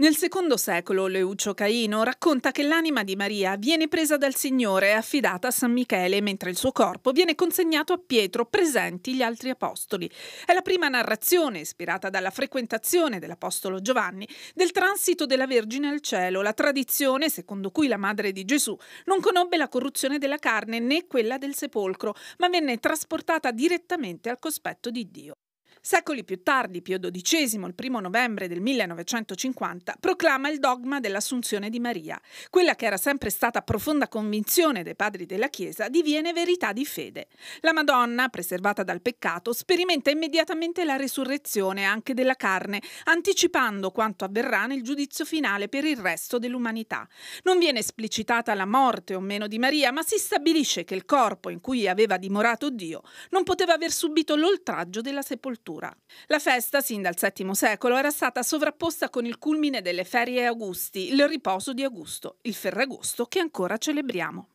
Nel secondo secolo Leuccio Caino racconta che l'anima di Maria viene presa dal Signore e affidata a San Michele, mentre il suo corpo viene consegnato a Pietro, presenti gli altri apostoli. È la prima narrazione, ispirata dalla frequentazione dell'apostolo Giovanni, del transito della Vergine al cielo, la tradizione secondo cui la madre di Gesù non conobbe la corruzione della carne né quella del sepolcro, ma venne trasportata direttamente al cospetto di Dio. Secoli più tardi, Pio XII, il 1 novembre del 1950, proclama il dogma dell'Assunzione di Maria. Quella che era sempre stata profonda convinzione dei padri della Chiesa diviene verità di fede. La Madonna, preservata dal peccato, sperimenta immediatamente la resurrezione anche della carne, anticipando quanto avverrà nel giudizio finale per il resto dell'umanità. Non viene esplicitata la morte o meno di Maria, ma si stabilisce che il corpo in cui aveva dimorato Dio non poteva aver subito l'oltraggio della sepoltura cultura. La festa, sin dal VII secolo, era stata sovrapposta con il culmine delle ferie Augusti, il riposo di Augusto, il Ferragosto che ancora celebriamo.